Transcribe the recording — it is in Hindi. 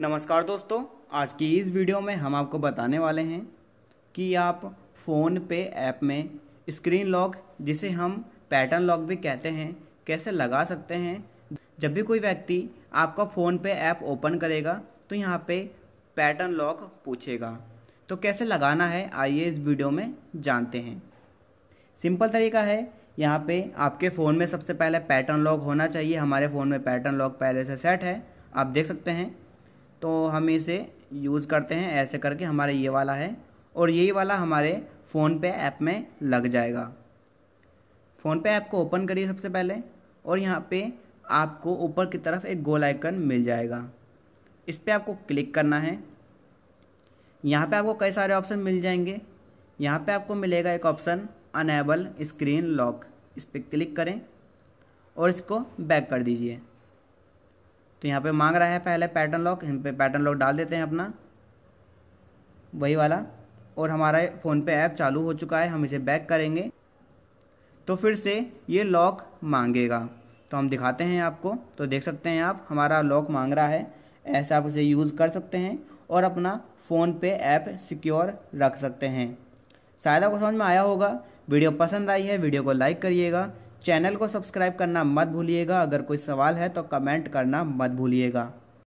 नमस्कार दोस्तों आज की इस वीडियो में हम आपको बताने वाले हैं कि आप फ़ोन पे ऐप में स्क्रीन लॉक जिसे हम पैटर्न लॉक भी कहते हैं कैसे लगा सकते हैं जब भी कोई व्यक्ति आपका फ़ोन पे ऐप ओपन करेगा तो यहाँ पे पैटर्न लॉक पूछेगा तो कैसे लगाना है आइए इस वीडियो में जानते हैं सिंपल तरीका है यहाँ पे आपके फ़ोन में सबसे पहले पैटर्न लॉक होना चाहिए हमारे फ़ोन में पैटर्न लॉक पहले से सेट है आप देख सकते हैं तो हम इसे यूज़ करते हैं ऐसे करके हमारा ये वाला है और यही वाला हमारे फ़ोन पे ऐप में लग जाएगा फ़ोन पे ऐप को ओपन करिए सबसे पहले और यहाँ पे आपको ऊपर की तरफ एक गोल आइकन मिल जाएगा इस पर आपको क्लिक करना है यहाँ पे आपको कई सारे ऑप्शन मिल जाएंगे यहाँ पे आपको मिलेगा एक ऑप्शन अनेबल स्क्रीन लॉक इस पर क्लिक करें और इसको बैक कर दीजिए तो यहाँ पे मांग रहा है पहले पैटर्न लॉक इन पे पैटर्न लॉक डाल देते हैं अपना वही वाला और हमारा फ़ोनपे ऐप चालू हो चुका है हम इसे बैक करेंगे तो फिर से ये लॉक मांगेगा तो हम दिखाते हैं आपको तो देख सकते हैं आप हमारा लॉक मांग रहा है ऐसे आप इसे यूज़ कर सकते हैं और अपना फ़ोन पे ऐप सिक्योर रख सकते हैं शायद आपको समझ में आया होगा वीडियो पसंद आई है वीडियो को लाइक करिएगा चैनल को सब्सक्राइब करना मत भूलिएगा अगर कोई सवाल है तो कमेंट करना मत भूलिएगा